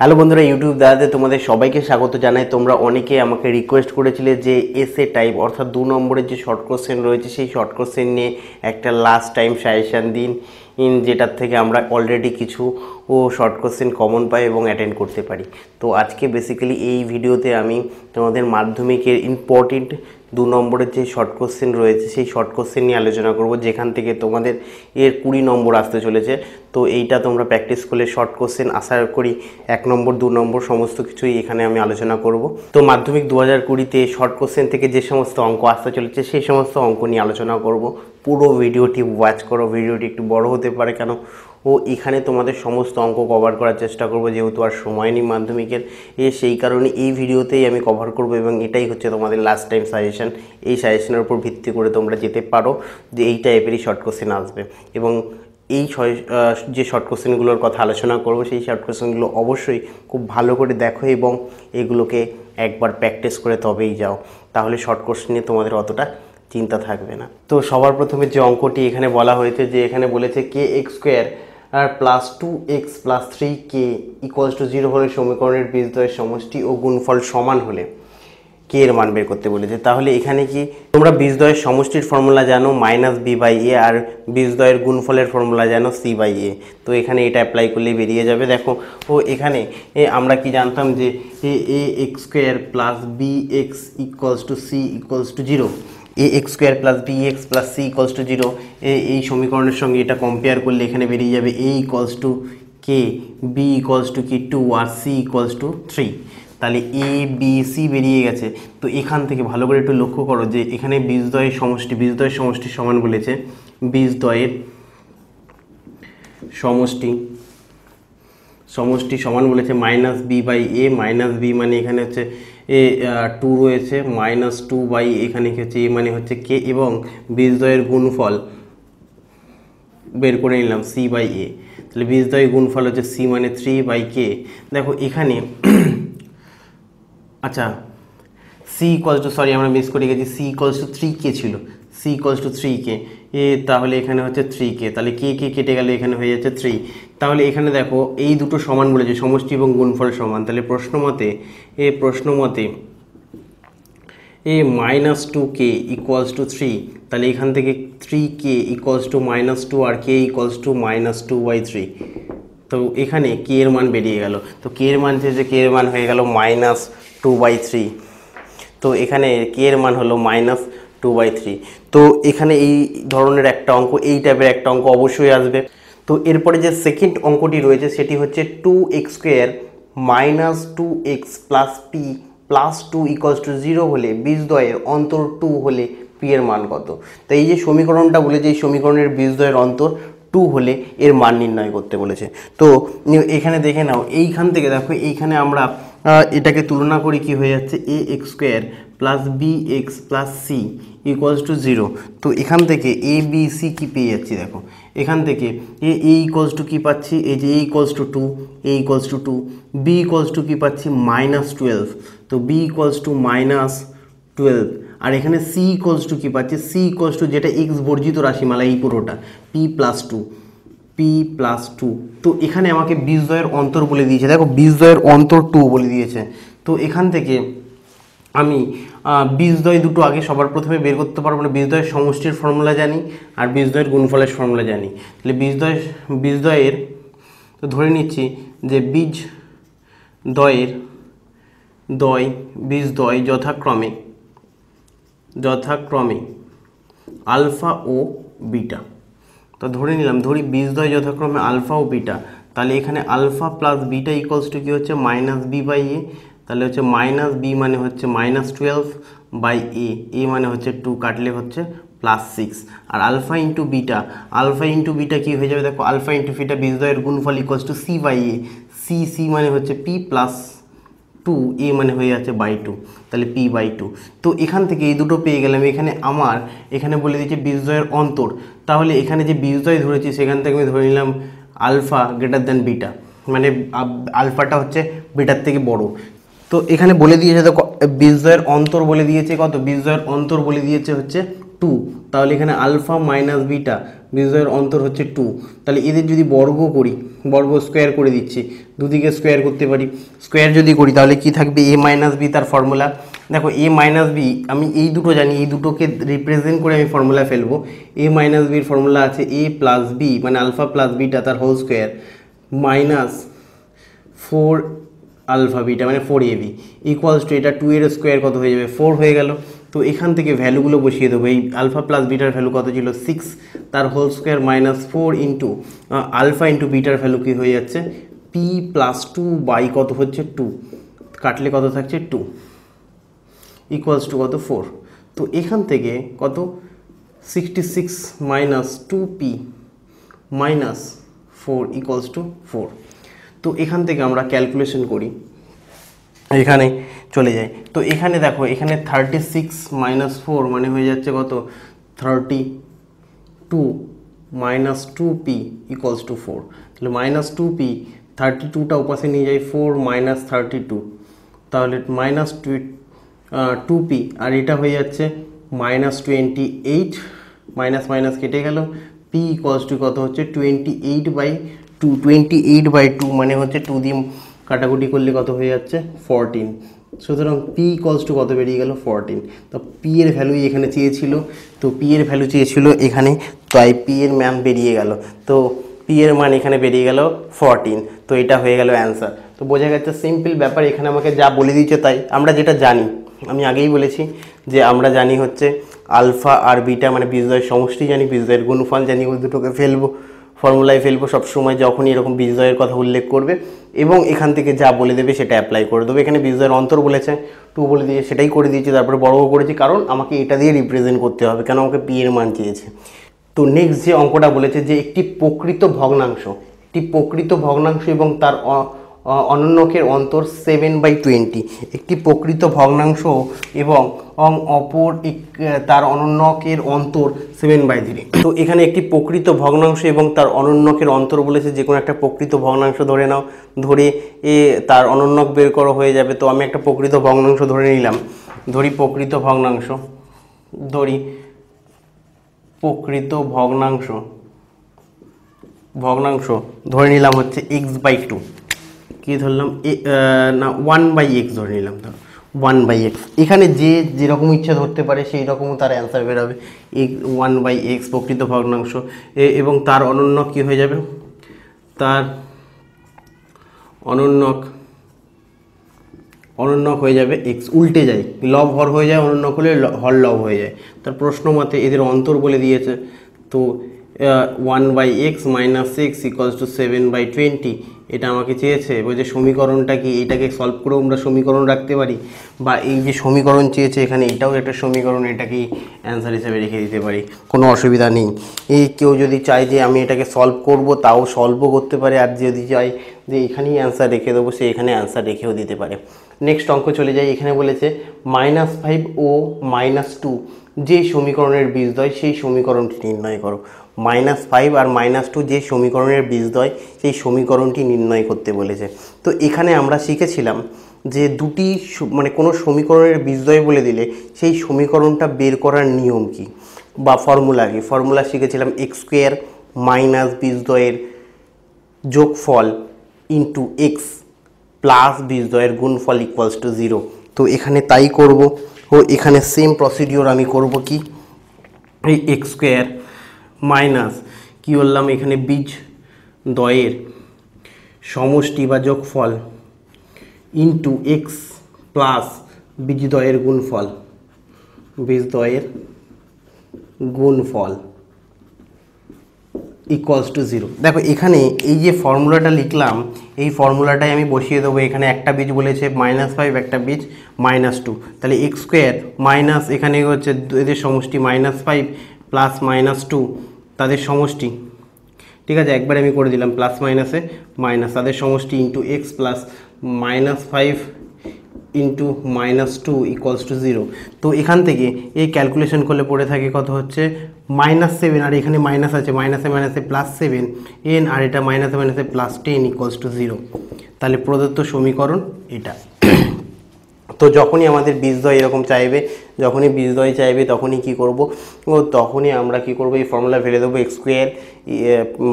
hello বন্ধুরা YouTube দাদাতে তোমাদের সবাইকে স্বাগত জানাই তোমরা অনেকে আমাকে রিকোয়েস্ট করেছিলে যে এসএ টাইপ অর্থাৎ দু নম্বরের যে শর্ট কোশ্চেন রয়েছে সেই শর্ট কোশ্চেন নিয়ে একটা লাস্ট টাইম সাজেশান দিন ইন যেটার থেকে আমরা অলরেডি কিছু ও শর্ট কোশ্চেন কমন পাই এবং অ্যাটেন্ড করতে পারি তো আজকে বেসিক্যালি এই ভিডিওতে আমি তোমাদের মাধ্যমিকের ইম্পর্টেন্ট দু নম্বরের যে শর্ট কোশ্চেন রয়েছে সেই শর্ট কোশ্চেন নিয়ে আলোচনা করব যেখান থেকে তোমাদের এর কুড়ি নম্বর আসতে চলেছে তো এইটা তোমরা প্র্যাকটিস করলে শর্ট কোশ্চেন আশা করি এক নম্বর দু নম্বর সমস্ত কিছুই এখানে আমি আলোচনা করব তো মাধ্যমিক দু হাজার কুড়িতে শর্ট কোশ্চেন থেকে যে সমস্ত অঙ্ক আসতে চলেছে সেই সমস্ত অঙ্ক নিয়ে আলোচনা করব পুরো ভিডিওটি ওয়াচ করো ভিডিওটি একটু বড় হতে পারে কেন ও এখানে তোমাদের সমস্ত অঙ্ক কভার করার চেষ্টা করবো যেহেতু আর সময় নেই মাধ্যমিকের এ সেই কারণে এই ভিডিওতেই আমি কভার করব এবং এটাই হচ্ছে তোমাদের লাস্ট টাইম সাজেশান এই সাজেশনের উপর ভিত্তি করে তোমরা যেতে পারো যে এই টাইপেরই শর্ট কোশ্চেন আসবে এবং এই যে শর্ট কোশ্চেনগুলোর কথা আলোচনা করব সেই শর্ট কোশ্চেনগুলো অবশ্যই খুব ভালো করে দেখো এবং এগুলোকে একবার প্র্যাকটিস করে তবেই যাও তাহলে শর্ট কোশ্চেন নিয়ে তোমাদের অতটা চিন্তা থাকবে না তো সবার প্রথমে যে অঙ্কটি এখানে বলা হয়েছে যে এখানে বলেছে কে এক্স স্কোয়ার আর plus two x plus three k equals to zero হলে সমীকরণের বীজদয়ের সমষ্টি ও গুণফল সমান হলে কে এর মান বের করতে বলেছে তাহলে এখানে কি তোমরা বীজদয়ের সমষ্টির ফর্মুলা জানো মাইনাস বি বাই এ আর বীজদ্বয়ের গুণফলের ফর্মুলা জানো সি বাই এ তো এখানে এটা অ্যাপ্লাই করলে বেরিয়ে যাবে দেখো ও এখানে এ আমরা কি জানতাম যে এ x square plus b x equals to C equals to zero a x square plus b x plus c equals to zero এই সমীকরণের সঙ্গে এটা কম্পেয়ার করলে এখানে বেরিয়ে যাবে a equals to k b equals to K two আর c equals to three তাহলে এ বি সি বেরিয়ে গেছে তো এখান থেকে ভালো করে একটু লক্ষ্য করো যে এখানে বীজদ্বয়ের সমষ্টি বীজদ্বয়ের সমষ্টি সমান বলেছে বীজদ্বয়ের সমষ্টি সমষ্টি সমান বলেছে minus b by a minus b মানে এখানে হচ্ছে এ টু রয়েছে মাইনাস টু বাই এখানে কি হচ্ছে এ মানে হচ্ছে কে এবং বীজদ্বয়ের গুণফল বের করে নিলাম সি বাই এ তাহলে বীজদ্বয় গুণফল হচ্ছে সি মানে থ্রি বাই কে দেখো এখানে আচ্ছা সি ইকলস টু সরি আমরা মিস করে গেছি c equals to three k ছিল c equals to three k a তাহলে এখানে হচ্ছে থ্রি কে তাহলে কে কে কেটে গেলে এখানে হয়ে যাচ্ছে থ্রি তাহলে এখানে দেখো এই দুটো সমান বলেছে সমষ্টি এবং গুণফল সমান তাহলে প্রশ্ন মতে এ প্রশ্ন মতে a minus two k equals to three তাহলে এখান থেকে three k equals to minus two আর k equals to minus two by three তো এখানে কে এর মান বেরিয়ে গেল তো কে এর মান যে কে এর মান হয়ে গেল মাইনাস টু বাই থ্রি তো এখানে কে এর মান হলো মাইনাস টু বাই থ্রি তো এখানে এই ধরনের একটা অঙ্ক এই টাইপের একটা অঙ্ক অবশ্যই আসবে তো এরপরে যে সেকেন্ড অঙ্কটি রয়েছে সেটি হচ্ছে two x square minus two x plus p plus two equals to zero হলে বীজদ্বয়ের অন্তর টু হলে পি এর মান কত তো এই যে সমীকরণটা বলেছে এই সমীকরণের বীজদ্বয়ের অন্তর টু হলে এর মান নির্ণয় করতে বলেছে তো এখানে দেখে নাও এইখান থেকে দেখো এইখানে আমরা এটাকে তুলনা করি কি হয়ে যাচ্ছে a x square plus b x plus c equals to zero তো এখান থেকে এ বি সি কী পেয়ে যাচ্ছি দেখো এখান থেকে এ এ ইকুয়ালস টু কী পাচ্ছি এই যে A equals to two A equals to two B equals to কী পাচ্ছি মাইনাস টুয়েলভ তো B equals to minus twelve আর এখানে সি ইকোয়ালস টু কী পাচ্ছে সি ইকোয়ালস টু যেটা এক্স বর্জিত রাশিমালা এই পুরোটা P plus two P plus two তো এখানে আমাকে বীজদ্বয়ের অন্তর বলে দিয়েছে দেখো বীজদ্বয়ের অন্তর টু বলে দিয়েছে তো এখান থেকে আমি বীজদ্বয় দুটো আগে সবার প্রথমে বের করতে পারবো না বীজদয়ের সমষ্টির ফর্মুলা জানি আর বীজদয়ের গুণফলের ফর্মুলা জানি তাহলে বীজদয় বীজদ্বয়ের তো ধরে নিচ্ছি যে বীজ দয়ের দয় বীজদ্বয় যথাক্রমে যথাক্রমে আলফা ও বিটা তো ধরে নিলাম ধরি বীজদ্বয় যথাক্রমে আলফা ও বিটা তাহলে এখানে alpha plus beta equals to কী হচ্ছে মাইনাস বি বাই এ তাহলে হচ্ছে মাইনাস বি মানে হচ্ছে minus twelve by a a মানে হচ্ছে টু কাটলে হচ্ছে প্লাস সিক্স আর alpha into beta alpha into beta কী হয়ে যাবে দেখো আলফা ইন্টু বিটা বিজয়ের গুণফল equal to c by a c c মানে হচ্ছে পি প্লাস টু এ মানে হয়ে আছে বাই টু তাহলে পি বাই টু তো এখান থেকে এই দুটো পেয়ে গেলাম এখানে আমার এখানে বলে দিচ্ছে বিজয়ের অন্তর তাহলে এখানে যে বিজয় ধরেছি সেখান থেকে আমি ধরে নিলাম আলফা গ্রেটার দ্যান বিটা মানে আলফাটা হচ্ছে বিটার থেকে বড় তো এখানে বলে দিয়েছে দেখো বীজদ্বয়ের অন্তর বলে দিয়েছে কত বিজয়ের অন্তর বলে দিয়েছে হচ্ছে টু তাহলে এখানে আলফা মাইনাস বিটা বিজয়ের অন্তর হচ্ছে টু তাহলে এদের যদি বর্গ করি বর্গ স্কোয়ার করে দিচ্ছি দুদিকে স্কোয়ার করতে পারি স্কোয়ার যদি করি তাহলে কি থাকবে এ মাইনাস বি তার ফর্মুলা দেখো এ মাইনাস বি আমি এই দুটো জানি এই দুটোকে রিপ্রেজেন্ট করে আমি ফর্মুলা ফেলবো এ মাইনাস বির ফর্মুলা আছে এ প্লাস বি মানে আলফা প্লাস বিটা তার whole square minus four alpha beta মানে four A B equals to two টু এর স্কোয়ার কত হয়ে যাবে ফোর হয়ে গেল তো এখান থেকে ভ্যালুগুলো বসিয়ে দেবো এই আলফা প্লাস বিটার ভ্যালু কত ছিল সিক্স তার whole square minus four into alpha into বিটার ভ্যালু কী হয়ে যাচ্ছে পি প্লাস টু বাই কত হচ্ছে টু কাটলে কত থাকছে টু ইকুয়ালস টু কত ফোর তো এখান থেকে কত sixty six minus two P minus four equals to four তো এখান থেকে আমরা ক্যালকুলেশন করি এখানে চলে যাই তো এখানে দেখো এখানে থার্টি সিক্স মাইনাস ফোর মানে হয়ে যাচ্ছে কত thirty two minus two P equals to four তাহলে মাইনাস টু পি থার্টি টুটা উপাসে নিয়ে যাই ফোর মাইনাস থার্টি টু তাহলে মাইনাস টু টু পি আর এটা হয়ে যাচ্ছে minus twenty eight minus minus কেটে গেল পি ইকলস টু কত হচ্ছে twenty eight by two twenty eight by two মানে হচ্ছে টু দিয়ে কাটাকুটি করলে কত হয়ে যাচ্ছে ফরটিন সুতরাং পি ইকলস টু কত বেরিয়ে গেল ফরটিন তো পি এর ভ্যালুই এখানে চেয়েছিল তো পি এর ভ্যালু চেয়েছিল এখানে তাই পি এর ম্যাম বেরিয়ে গেল তো পি এর মান এখানে বেরিয়ে গেল ফরটিন তো এটা হয়ে গেল অ্যান্সার তো বোঝা গেছে সিম্পল ব্যাপার এখানে আমাকে যা বলে দিচ্ছে তাই আমরা যেটা জানি আমি আগেই বলেছি যে আমরা জানি হচ্ছে আলফা আর বিটা মানে বীজদয়ের সমষ্টি জানি বীজদয়ের গুণফল জানি ওই দুটোকে ফেলবো ফর্মুলায় ফেলবো সবসময় যখনই এরকম বিজয়ের কথা উল্লেখ করবে এবং এখান থেকে যা বলে দেবে সেটা অ্যাপ্লাই করে দেবে এখানে বিজয়ের অন্তর বলেছে টু বলে দিয়ে সেটাই করে দিয়েছি তারপরে বড়ও করেছি কারণ আমাকে এটা দিয়ে রিপ্রেজেন্ট করতে হবে কেন আমাকে পি এর মান চেয়েছে তো নেক্সট যে অঙ্কটা বলেছে যে একটি প্রকৃত ভগ্নাংশ একটি প্রকৃত ভগ্নাংশ এবং তার অনন্যকের অন্তর সেভেন বাই টোয়েন্টি একটি প্রকৃত ভগ্নাংশ এবং অপর তার অনন্যকের অন্তর সেভেন বাই থ্রি তো এখানে একটি প্রকৃত ভগ্নাংশ এবং তার অনন্যকের অন্তর বলেছে যে কোনো একটা প্রকৃত ভগ্নাংশ ধরে নাও ধরে এ তার অনন্যক বের করো হয়ে যাবে তো আমি একটা প্রকৃত ভগ্নাংশ ধরে নিলাম ধরি প্রকৃত ভগ্নাংশ ধরি প্রকৃত ভগ্নাংশ ভগ্নাংশ ধরে নিলাম হচ্ছে এক্স বাই টু কি ধরলাম না ওয়ান বাই এক্স ধরে নিলাম ধর ওয়ান বাই এক্স এখানে যে যেরকম ইচ্ছা ধরতে পারে সেই রকমও তার অ্যান্সার বেরোবে ওয়ান বাই এক্স প্রকৃত ভগ্নাংশ এবং তার অনন্য কী হয়ে যাবে তার অনন্যক অনন্যক হয়ে যাবে এক্স উল্টে যায় লব হর হয়ে যায় অনন্যক হলে হর লব হয়ে যায় তার প্রশ্ন মতে এদের অন্তর বলে দিয়েছে তো one by X minus six equals to seven by twenty এটা আমাকে চেয়েছে এবার যে সমীকরণটা কি এটাকে সলভ করেও আমরা সমীকরণ রাখতে পারি বা এই যে সমীকরণ চেয়েছে এখানে এটাও একটা সমীকরণ এটাকেই অ্যান্সার হিসেবে রেখে দিতে পারি কোনো অসুবিধা নেই এই কেউ যদি চায় যে আমি এটাকে সলভ করব তাও সলভও করতে পারে আর যদি চাই যে এখানেই অ্যান্সার রেখে দেবো সে এখানে অ্যান্সার রেখেও দিতে পারে নেক্সট অঙ্ক চলে যাই এখানে বলেছে মাইনাস ফাইভ ও মাইনাস টু যে সমীকরণের বীজ দেয় সেই সমীকরণটি নির্ণয় করো মাইনাস ফাইভ আর মাইনাস টু যে সমীকরণের বীজদ্বয় সেই সমীকরণটি নির্ণয় করতে বলেছে তো এখানে আমরা শিখেছিলাম যে দুটি মানে কোনো সমীকরণের বীজদ্বয় বলে দিলে সেই সমীকরণটা বের করার নিয়ম কি বা ফর্মুলা কি ফর্মুলা শিখেছিলাম এক্স স্কোয়ার মাইনাস বীজদ্বয়ের যোগফল ইন্টু এক্স প্লাস বীজদ্বয়ের গুণফল ইকুয়ালস টু জিরো তো এখানে তাই করব ও এখানে সেম প্রসিডিওর আমি করব কি এই এক্স স্কোয়ার মাইনাস কি বললাম এখানে বীজ দয়ের সমষ্টি বা যোগফল ইন্টু এক্স প্লাস বীজদ্বয়ের গুণফল বীজদ্বয়ের গুণফল ইকুয়ালস টু জিরো দেখো এখানে এই যে ফর্মুলাটা লিখলাম এই ফর্মুলাটাই আমি বসিয়ে দেবো এখানে একটা বীজ বলেছে মাইনাস ফাইভ একটা বীজ মাইনাস টু তাহলে এক্স স্কোয়ার মাইনাস এখানে হচ্ছে এদের সমষ্টি minus five plus minus two তাদের সমষ্টি ঠিক আছে একবার আমি করে দিলাম প্লাস মাইনাসে মাইনাস তাদের সমষ্টি into X plus minus five into minus two equals to zero তো এখান থেকে এই ক্যালকুলেশন করলে পড়ে থাকে কত হচ্ছে মাইনাস সেভেন আর এখানে মাইনাস আছে মাইনাসে মাইনাসে প্লাস সেভেন এন আর এটা মাইনাসে মাইনাসে plus ten equals to zero তাহলে প্রদত্ত সমীকরণ এটা তো যখনই আমাদের বীজদ্বয় এরকম চাইবে যখনই বীজদ্বয় চাইবে তখনই কি করব ও তখনই আমরা কি করব এই ফর্মুলা ফেলে দেবো এক্স স্কোয়ার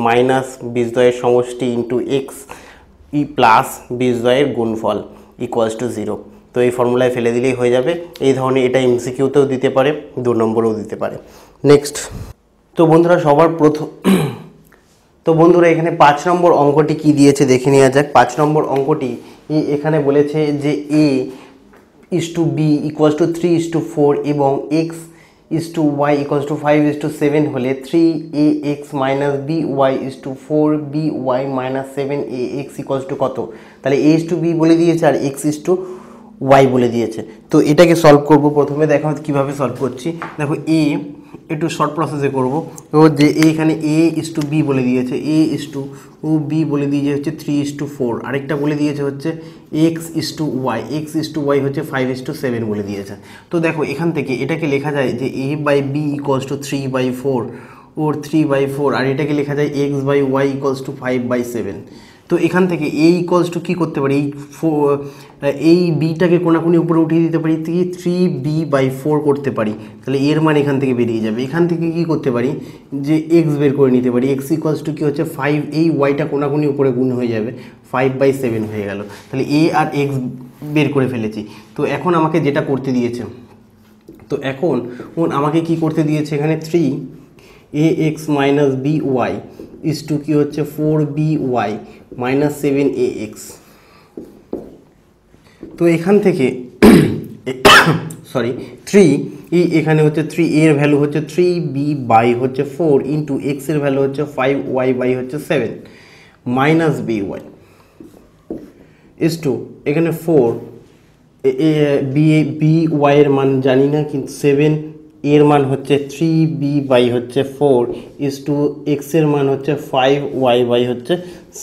মাইনাস বীজদ্বয়ের সমষ্টি ইন্টু এক্স ই প্লাস বীজদ্বয়ের গুণফল ইকুয়ালস টু জিরো তো এই ফর্মুলায় ফেলে দিলেই হয়ে যাবে এই ধরনের এটা এমসিকিউতেও দিতে পারে দু নম্বরেও দিতে পারে নেক্সট তো বন্ধুরা সবার প্রথম তো বন্ধুরা এখানে পাঁচ নম্বর অঙ্কটি কি দিয়েছে দেখে নেওয়া যাক পাঁচ নম্বর অঙ্কটি এখানে বলেছে যে A is to B equals to three is to four এবং X is to Y equals to five is to seven হলে three A X minus B Y is to four B Y minus seven A X equals to কত তাহলে A is to B বলে দিয়েছে আর X is to Y বলে দিয়েছে তো এটাকে সলভ করব প্রথমে দেখো কীভাবে সলভ করছি দেখো এ একটু শর্ট প্রসেসে করব তো যে এইখানে এ ইস টু বি বলে দিয়েছে এ ইস টু ও বি বলে দিয়েছে হচ্ছে থ্রি ইস টু ফোর আরেকটা বলে দিয়েছে হচ্ছে X is to Y X is to Y হচ্ছে ফাইভ ইস টু সেভেন বলে দিয়েছে তো দেখো এখান থেকে এটাকে লেখা যায় যে A by B equals to three by four or three by four আর এটাকে লেখা যায় X by Y equals to five by seven তো এখান থেকে এ ইকলস টু কী করতে পারি এই এই বিটাকে কোনাকুনি উপরে উঠিয়ে দিতে পারি কি থ্রি বি বাই ফোর করতে পারি তাহলে এর মান এখান থেকে বেরিয়ে যাবে এখান থেকে কি করতে পারি যে এক্স বের করে নিতে পারি এক্স ইকলস টু কী হচ্ছে ফাইভ এই ওয়াইটা কোনাকুনি উপরে গুণ হয়ে যাবে ফাইভ বাই সেভেন হয়ে গেল তাহলে এ আর এক্স বের করে ফেলেছি তো এখন আমাকে যেটা করতে দিয়েছে তো এখন আমাকে কি করতে দিয়েছে এখানে three A X minus B Y is to কী হচ্ছে four B Y minus seven A X তো এখান থেকে সরি থ্রি ই এখানে হচ্ছে থ্রি এর ভ্যালু হচ্ছে থ্রি বি বাই হচ্ছে ফোর ইন্টু এক্সের ভ্যালু হচ্ছে ফাইভ ওয়াই বাই হচ্ছে seven minus B Y is to এখানে ফোর বি বি ওয়াইয়ের মান জানি না কিন্তু সেভেন এর মান হচ্ছে থ্রি বি বাই হচ্ছে ফোর ইস টু এক্সের মান হচ্ছে ফাইভ ওয়াই বাই হচ্ছে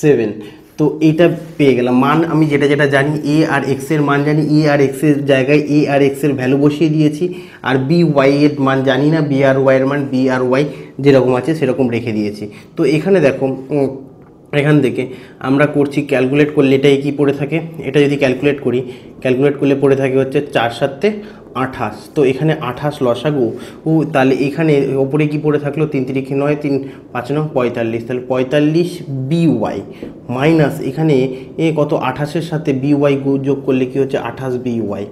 সেভেন তো এটা পেয়ে গেলাম মান আমি যেটা যেটা জানি এ আর এক্সের মান জানি এ আর এক্সের জায়গায় এ আর এক্সের ভ্যালু বসিয়ে দিয়েছি আর বি ওয়াই এর মান জানি না বি আর ওয়াইয়ের মান বি আর ওয়াই যেরকম আছে সেরকম রেখে দিয়েছি তো এখানে দেখো এখান থেকে আমরা করছি ক্যালকুলেট করলে এটা কি পড়ে থাকে এটা যদি ক্যালকুলেট করি ক্যালকুলেট করলে পড়ে থাকে হচ্ছে চার সাথে আঠাশ তো এখানে আঠাশ লসাগু ও তাহলে এখানে ওপরে কি পড়ে থাকলো তিন তিরিখে নয় তিন পাঁচ নয় পঁয়তাল্লিশ তাহলে পঁয়তাল্লিশ বিওয়াই মাইনাস এখানে এ কত আঠাশের সাথে বিওয়াই যোগ করলে কি হচ্ছে আঠাশ বিওয়াই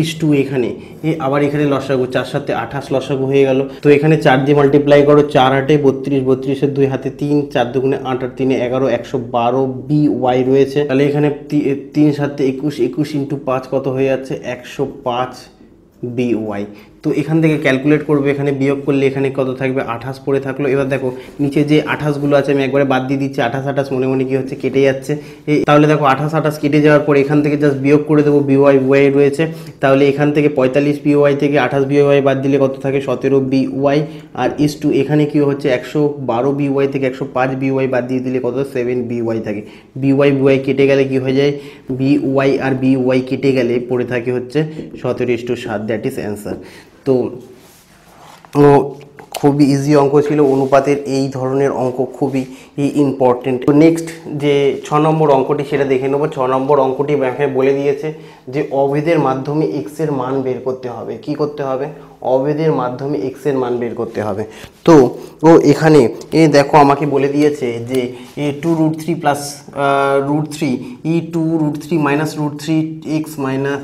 ইস টু এখানে এ আবার এখানে লসাগু চার সাথে আঠাশ লসাগু হয়ে গেল তো এখানে চার দিয়ে মাল্টিপ্লাই করো চার আটে বত্রিশ বত্রিশের দুই হাতে তিন চার দুগুণে আট আর তিনে এগারো একশো বারো বি ওয়াই রয়েছে তাহলে এখানে তিন সাথে একুশ একুশ ইন্টু পাঁচ কত হয়ে যাচ্ছে একশো পাঁচ by তো এখান থেকে ক্যালকুলেট করবে এখানে বিয়োগ করলে এখানে কত থাকবে আঠাশ পড়ে থাকলো এবার দেখো নিচে যে আঠাশগুলো আছে আমি একবারে বাদ দিয়ে দিচ্ছি আঠাশ আঠাশ মনে মনে কী হচ্ছে কেটে যাচ্ছে তাহলে দেখো আঠাশ আঠাশ কেটে যাওয়ার পর এখান থেকে জাস্ট বিয়োগ করে দেবো বিওয়াই বিওয়াই রয়েছে তাহলে এখান থেকে পঁয়তাল্লিশ বিওয়াই থেকে আঠাশ বিওয়াই বাদ দিলে কত থাকে সতেরো বিওয়াই আর ইস টু এখানে কী হচ্ছে একশো বারো বিওয়াই থেকে একশো পাঁচ বিওয়াই বাদ দিয়ে দিলে কত সেভেন বিওয়াই থাকে বিওয়াই বিওয়াই কেটে গেলে কি হয়ে যায় বিওয়াই আর বিওয়াই কেটে গেলে পড়ে থাকে হচ্ছে সতেরো ইস টু সাত দ্যাট ইস অ্যান্সার তো খুবই ইজি অঙ্ক ছিল অনুপাতের এই ধরনের অঙ্ক খুবই ইম্পর্টেন্ট তো নেক্সট যে ছ নম্বর অঙ্কটি সেটা দেখে নেবো ছ নম্বর অঙ্কটি ব্যাংকে বলে দিয়েছে যে অভেদের মাধ্যমে এক্সের মান বের করতে হবে কি করতে হবে অভেদের মাধ্যমে এক্সের মান বের করতে হবে তো ও এখানে এ দেখো আমাকে বলে দিয়েছে যে A two root three plus root three ই two root three minus root three X minus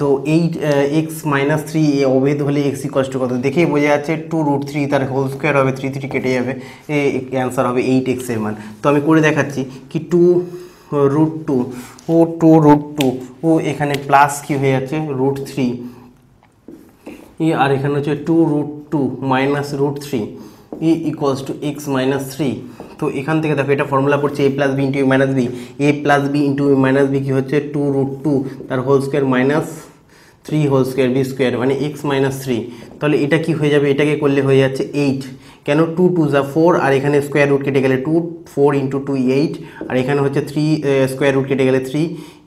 তো এইট এক্স মাইনাস থ্রি এ অভেদ হলে এক্সই ইকস কত দেখেই বোঝা যাচ্ছে টু রুট থ্রি তার হোল স্কোয়ার হবে থ্রি থ্রি কেটে যাবে এ অ্যান্সার হবে এইট এক্সের মান তো আমি করে দেখাচ্ছি কি টু রুট টু ও টু রুট টু ও এখানে প্লাস কি হয়ে যাচ্ছে রুট থ্রি আর এখানে হচ্ছে two root two minus root three A equals to X minus three তো এখান থেকে দেখো এটা ফর্মুলা পড়ছে A plus B into A minus B A plus B into A minus B কী হচ্ছে টু রুট টু তার whole square minus three whole square B square মানে এক্স মাইনাস থ্রি তাহলে এটা কি হয়ে যাবে এটাকে করলে হয়ে যাচ্ছে এইট কেন টু টু যা ফোর আর এখানে স্কোয়ার রুট কেটে গেলে two four into two eight আর এখানে হচ্ছে থ্রি স্কোয়ার রুট কেটে গেলে থ্রি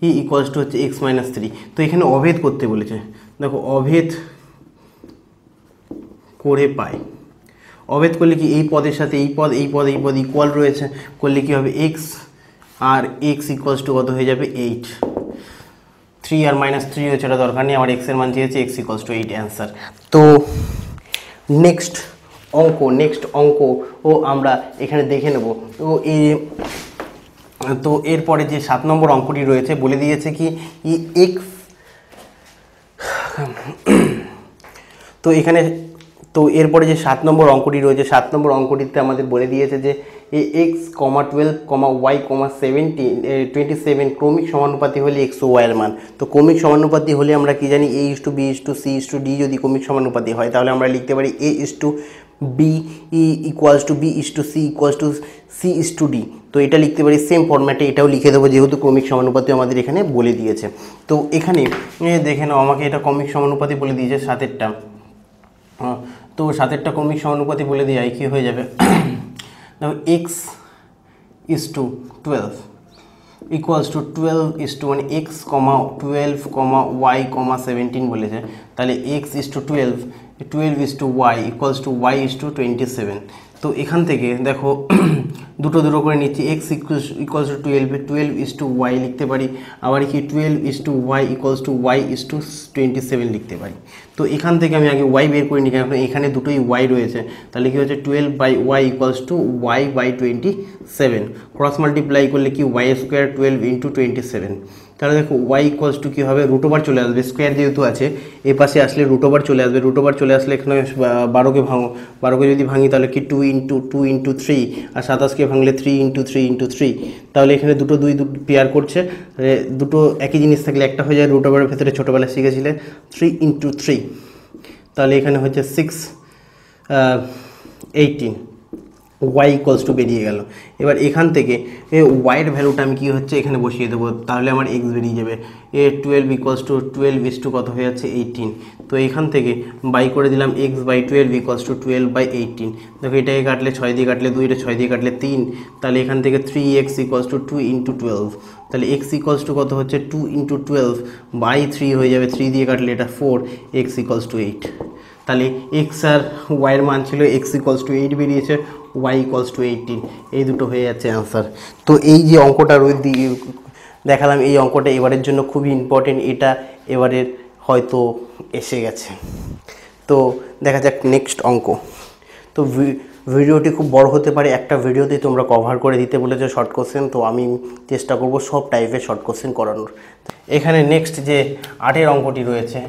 ই ইকুয়ালস টু হচ্ছে এক্স মাইনাস থ্রি তো এখানে অভেদ করতে বলেছে দেখো অভেদ করে পায় অভেদ করলে কি এই পদের সাথে এই পদ এই পদ এই পদ ইকুয়াল রয়েছে করলে কি হবে এক্স আর এক্স ইকুয়ালস টু কত হয়ে যাবে এইট থ্রি আর মাইনাস থ্রি হচ্ছে এটা দরকার নেই আমার এক্সের মান চেয়েছে X equals to eight answer তো নেক্সট অঙ্ক নেক্সট অঙ্ক ও আমরা এখানে দেখে নেব তো এই তো এরপরে যে সাত নম্বর অঙ্কটি রয়েছে বলে দিয়েছে কি এক্স তো এখানে তো এরপরে যে সাত নম্বর অঙ্কটি রয়েছে সাত নম্বর অঙ্কটিতে আমাদের বলে দিয়েছে যে এ X comma twelve comma Y comma seventeen twenty seven ক্রমিক সমানুপাতি হলে ও ওয়াইয়ের মান তো ক্রমিক সমানুপাতি হলে আমরা কি জানি A is to B is to C is to D যদি ক্রমিক সমানুপাতি হয় তাহলে আমরা লিখতে পারি এ ইস টু বি ই equals to B is to C equals to C is to D তো এটা লিখতে পারি সেম ফর্ম্যাটে এটাও লিখে দেবো যেহেতু ক্রমিক সমানুপাতি আমাদের এখানে বলে দিয়েছে তো এখানে দেখে নাও আমাকে এটা ক্রমিক সমানুপাতি বলে দিয়েছে সাতেরটা তো সাতেরটা ক্রমিক সমানুপাতি বলে দিই আই কিউ হয়ে যাবে দেখো X is to twelve equals to twelve is to মানে X comma twelve comma Y comma seventeen বলেছে তাহলে X is to twelve twelve is to Y equals to Y is to twenty seven তো এখান থেকে দেখো দুটো দুটো করে নিচ্ছি X equals equals to twelve twelve is to Y লিখতে পারি আবার কি twelve is to Y equals to Y is to twenty seven লিখতে পারি তো এখান থেকে আমি আগে ওয়াই বের করে নিই কারণ এখানে দুটোই ওয়াই রয়েছে তাহলে কি হচ্ছে twelve by Y equals to Y by twenty seven cross multiply করলে কি Y square twelve into twenty seven তাহলে দেখো ওয়াই ইকোয়ালস টু কী হবে রুটোভার চলে আসবে স্কোয়ার যেহেতু আছে এ পাশে আসলে রুটোভার চলে আসবে রুটোভার চলে আসলে এখানে বারোকে ভাঙো বারোকে যদি ভাঙি তাহলে কি two into two into three আর সাতাশকে ভাঙলে three into three into three তাহলে এখানে দুটো দুই দুটো পেয়ার করছে দুটো একই জিনিস থাকলে একটা হয়ে যায় রুট ভেতরে ছোটোবেলায় শিখেছিলে থ্রি ইন্টু থ্রি তাহলে এখানে হচ্ছে six eighteen Y equals to বেরিয়ে গেল এবার এখান থেকে ওয়াইয়ের ভ্যালুটা আমি কী হচ্ছে এখানে বসিয়ে দেবো তাহলে আমার এক্স বেরিয়ে যাবে এ twelve equals to twelve is to কত হয়ে যাচ্ছে এইটিন তো এখান থেকে বাই করে দিলাম X by twelve equals to twelve by eighteen দেখো এটাকে কাটলে ছয় দিয়ে কাটলে দুই এটা ছয় দিয়ে কাটলে তিন তাহলে এখান থেকে three X equals to two into twelve তাহলে এক্স ইকোয়ালস টু কত হচ্ছে two into twelve by three হয়ে যাবে থ্রি দিয়ে কাটলে এটা four X equals to eight তাহলে এক্স আর ওয়াইয়ের মান ছিল এক্স ইকোয়ালস টু এইট বেরিয়েছে ওয়াই ইকলস টু এইটিন এই দুটো হয়ে যাচ্ছে অ্যান্সার তো এই যে অঙ্কটা রয়ে দেখালাম এই অঙ্কটা এবারের জন্য খুবই ইম্পর্টেন্ট এটা এবারের হয়তো এসে গেছে তো দেখা যাক নেক্সট অঙ্ক তো ভিডিওটি খুব বড় হতে পারে একটা ভিডিওতেই তোমরা কভার করে দিতে বলেছো শর্ট কোশ্চেন তো আমি চেষ্টা করব সব টাইপের শর্ট কোশ্চেন করানোর এখানে নেক্সট যে আটের অঙ্কটি রয়েছে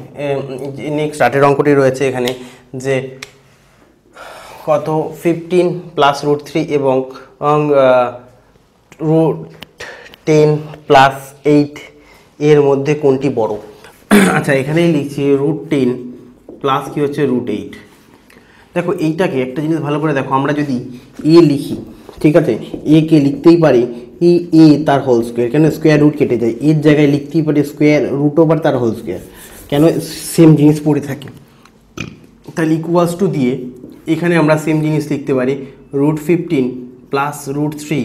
নেক্সট আটের অঙ্কটি রয়েছে এখানে যে কত ফিফটিন প্লাস রুট থ্রি এবং রুট টেন প্লাস এইট এর মধ্যে কোনটি বড় আচ্ছা এখানেই লিখছি রুট টেন প্লাস কী হচ্ছে রুট এইট দেখো এইটাকে একটা জিনিস ভালো করে দেখো আমরা যদি এ লিখি ঠিক আছে এ কে লিখতেই পারি ই এ তার হোল স্কোয়ার কেন স্কোয়ার রুট কেটে যায় এর জায়গায় লিখতেই পারি স্কোয়ার রুট ওভার তার হোল স্কোয়ার কেন সেম জিনিস পড়ে থাকে তাহলে ইকুয়ালস টু দিয়ে এখানে আমরা সেম জিনিস লিখতে পারি root fifteen plus root three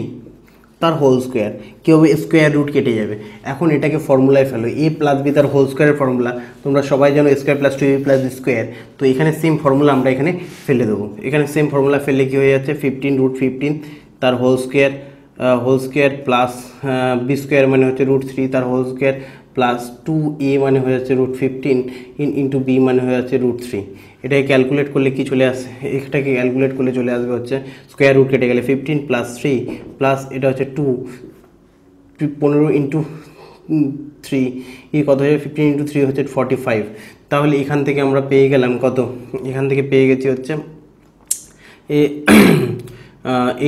তার হোল স্কোয়ার কেউ স্কোয়ার রুট কেটে যাবে এখন এটাকে ফর্মুলায় ফেলো এ প্লাস বি তার হোল স্কোয়ারের ফর্মুলা তোমরা সবাই জানো square plus two B plus square তো এখানে সেম ফর্মুলা আমরা এখানে ফেলে দেবো এখানে সেম ফর্মুলা ফেললে কী হয়ে যাচ্ছে ফিফটিন রুট ফিফটিন তার whole square whole square plus B square মানে হচ্ছে রুট থ্রি তার হোল স্কোয়ার প্লাস টু এ মানে হয়ে যাচ্ছে root fifteen in into B মানে হয়ে যাচ্ছে রুট থ্রি এটাকে ক্যালকুলেট করলে কি চলে আসে এটাকে ক্যালকুলেট করলে চলে আসবে হচ্ছে স্কোয়ার রুট কেটে গেলে ফিফটিন প্লাস থ্রি প্লাস এটা হচ্ছে টু পনেরো ইন্টু থ্রি ই কত হচ্ছে ফিফটিন ইন্টু থ্রি হচ্ছে ফর্টি ফাইভ তাহলে এখান থেকে আমরা পেয়ে গেলাম কত এখান থেকে পেয়ে গেছি হচ্ছে A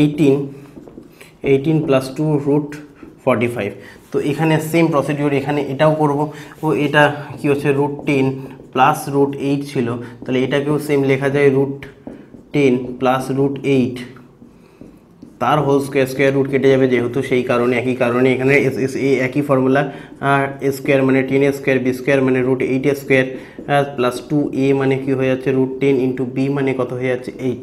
eighteen eighteen plus two root forty five তো এখানে সেম প্রসিডিওর এখানে এটাও করব ও এটা কি হচ্ছে root ten plus root eight ছিল তাহলে এটাকেও সেম লেখা যায় root ten plus root eight তার হোল স্কোয়ার স্কোয়ার রুট কেটে যাবে যেহেতু সেই কারণে একই কারণে এখানে এই একই ফর্মুলা আর স্কোয়ার মানে ten A square B square মানে root eight A square plus two এ মানে কি হয়ে যাচ্ছে রুট টেন ইন্টু বি মানে কত হয়ে যাচ্ছে এইট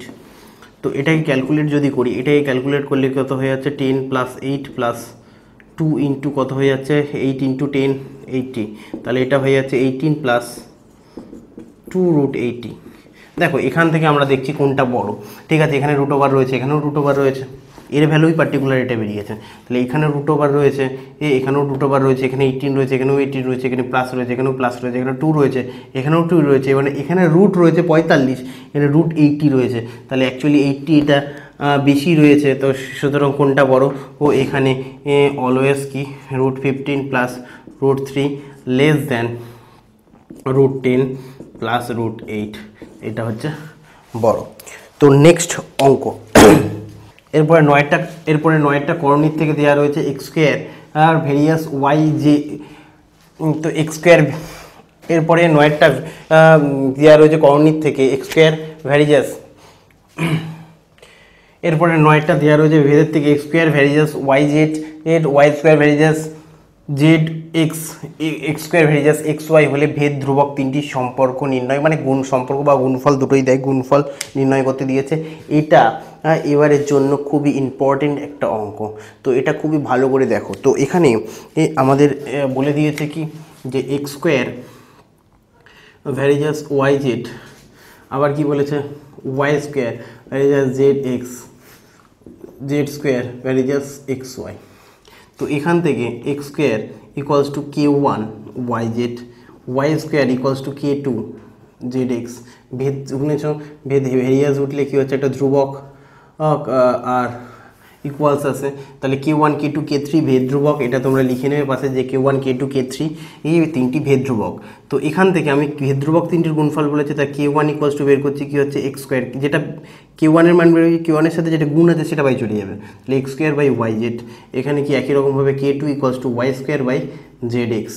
তো এটাকে ক্যালকুলেট যদি করি এটাকে ক্যালকুলেট করলে কত হয়ে যাচ্ছে ten plus eight plus two into কত হয়ে যাচ্ছে এইট ইন্টু টেন এইটটি তাহলে এটা হয়ে যাচ্ছে eighteen plus two root eighty দেখো এখান থেকে আমরা দেখছি কোনটা বড় ঠিক আছে এখানে রুট ওভার রয়েছে এখানেও রুট ওভার রয়েছে এর ভ্যালুই পার্টিকুলার এটা বেরিয়েছে তাহলে এখানে রুট ওভার রয়েছে এ এখানেও রুট ওভার রয়েছে এখানে এইটিন রয়েছে এখানেও এইটিন রয়েছে এখানে প্লাস রয়েছে এখানেও প্লাস রয়েছে এখানে টু রয়েছে এখানেও টু রয়েছে মানে এখানে রুট রয়েছে পঁয়তাল্লিশ এখানে রুট এইটটি রয়েছে তাহলে অ্যাকচুয়ালি এইটটি এটা বেশি রয়েছে তো সুতরাং কোনটা বড় ও এখানে অলওয়েজ কি root fifteen plus root three less than root ten plus root eight এটা হচ্ছে বড় তো নেক্সট অঙ্ক এরপরে নয়টা এরপরে নয়টা করণীর থেকে দেওয়া রয়েছে এক্স স্কোয়ার আর ভেরিয়াস ওয়াই জে তো এক্স স্কোয়ার এরপরে নয়টা দেওয়া রয়েছে করণীর থেকে এক্স স্কোয়ার ভ্যারিজাস এরপরে নয়টা দেওয়া রয়েছে ভেদের থেকে X square varies as Y Z এর Y square varies as Z X X square varies as X Y হলে ভেদ ধ্রুবক তিনটির সম্পর্ক নির্ণয় মানে গুণ সম্পর্ক বা গুণফল দুটোই দেয় গুণফল নির্ণয় করতে দিয়েছে এটা এবারের জন্য খুবই ইম্পর্টেন্ট একটা অঙ্ক তো এটা খুবই ভালো করে দেখো তো এখানে আমাদের বলে দিয়েছে কি যে X square varies as Y Z আবার কি বলেছে Y square varies as Z X Z square varies as X Y তো এখান থেকে X square equals to K one Y Z Y square equals to K two Z X ভেদ শুনেছ ভেদ various উঠলে কী হচ্ছে একটা ধ্রুবক আর ইকুয়ালস আছে তাহলে K one K two K three ভেদ এটা তোমরা লিখে নেবে পাশে যে K one K two K three এই তিনটি ভেদ তো এখান থেকে আমি ভেদ ধ্রুবক তিনটির গুণফল বলেছি তা কে ওয়ান ইকুয়ালস টু বের করছি কী হচ্ছে এক্স স্কোয়ার যেটা কে ওয়ানের মান বেরোবে কে ওয়ানের সাথে যেটা গুণ আছে সেটা বাই চলে যাবে তাহলে X square by Y Z এখানে কি একই রকমভাবে K two equals to Y square by Z X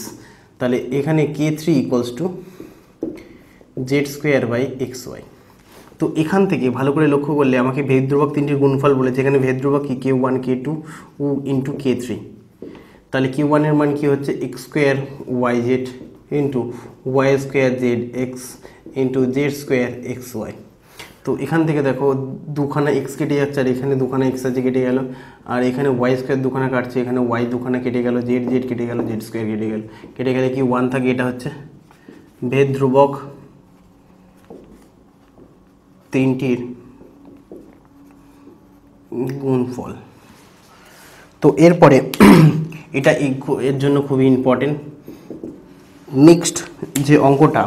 তাহলে এখানে K three equals to Z square by X Y তো এখান থেকে ভালো করে লক্ষ্য করলে আমাকে ভেদ তিনটির গুণফল বলেছে এখানে ভেদ কি কে ওয়ান কে টু ও ইন্টু কে থ্রি তাহলে কে ওয়ানের মান কি হচ্ছে X square Y Z into Y square Z X into Z square X Y তো এখান থেকে দেখো দুখানা এক্স কেটে যাচ্ছে আর এখানে দুখানা এক্স আছে কেটে গেল আর এখানে ওয়াই স্কোয়ার দুখানা কাটছে এখানে ওয়াই দুখানা কেটে গেল জেড জেড কেটে গেল জেড স্কোয়ার কেটে গেল কেটে গেলে কি ওয়ান থাকে এটা হচ্ছে ভেদ ধ্রুবক তিনটির গুণফল তো এরপরে এটা এর জন্য খুবই ইম্পর্টেন্ট নেক্সট যে অঙ্কটা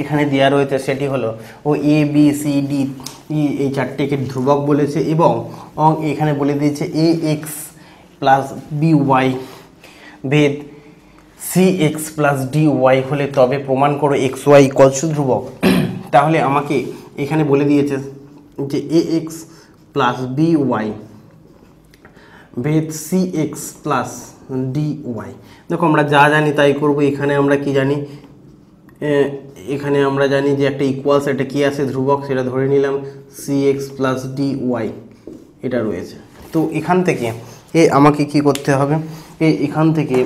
এখানে দেওয়া রয়েছে সেটি হলো ও এ বি সি ডি ই এই চারটিকে ধ্রুবক বলেছে এবং অং এখানে বলে দিয়েছে A X plus B Y ভেদ C X plus D Y হলে তবে প্রমাণ করো এক্স ওয়াই কলস ধ্রুবক তাহলে আমাকে এখানে বলে দিয়েছে যে এ এক্স প্লাস বি ওয়াই ভেদ C X plus D Y দেখো আমরা যা জানি তাই করব এখানে আমরা কি জানি এখানে আমরা জানি যে একটা ইকুয়ালস একটা কী আছে ধ্রুবক সেটা ধরে নিলাম C X plus D Y এটা রয়েছে তো এখান থেকে এ আমাকে কি করতে হবে এ এখান থেকে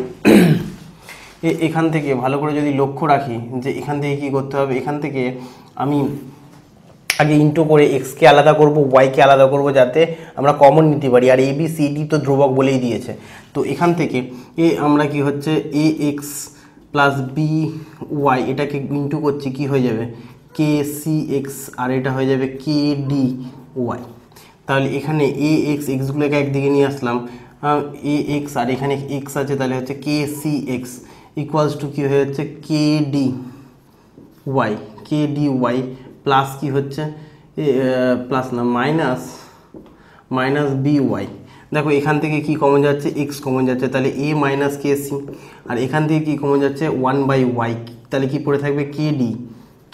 এ এখান থেকে ভালো করে যদি লক্ষ্য রাখি যে এখান থেকে কি করতে হবে এখান থেকে আমি আগে ইন্টু করে এক্সকে আলাদা করব ওয়াইকে আলাদা করব যাতে আমরা কমন নিতে পারি আর এ বি সি ডি তো ধ্রুবক বলেই দিয়েছে তো এখান থেকে এ আমরা কি হচ্ছে A X plus B Y এটাকে ইন্টু করছি কি হয়ে যাবে কে সি এক্স আর এটা হয়ে যাবে কে ডি ওয়াই তাহলে এখানে এ এক্স এক্সগুলোকে একদিকে নিয়ে আসলাম এ এক্স আর এখানে এক্স আছে তাহলে হচ্ছে K C X equals to কী হয়ে যাচ্ছে K D Y K D Y plus কি হচ্ছে প্লাস না মাইনাস মাইনাস বি ওয়াই দেখো এখান থেকে কি কমন যাচ্ছে এক্স কমন যাচ্ছে তাহলে এ মাইনাস কে সি আর এখান থেকে কি কমন যাচ্ছে ওয়ান বাই ওয়াই তাহলে কি পড়ে থাকবে K D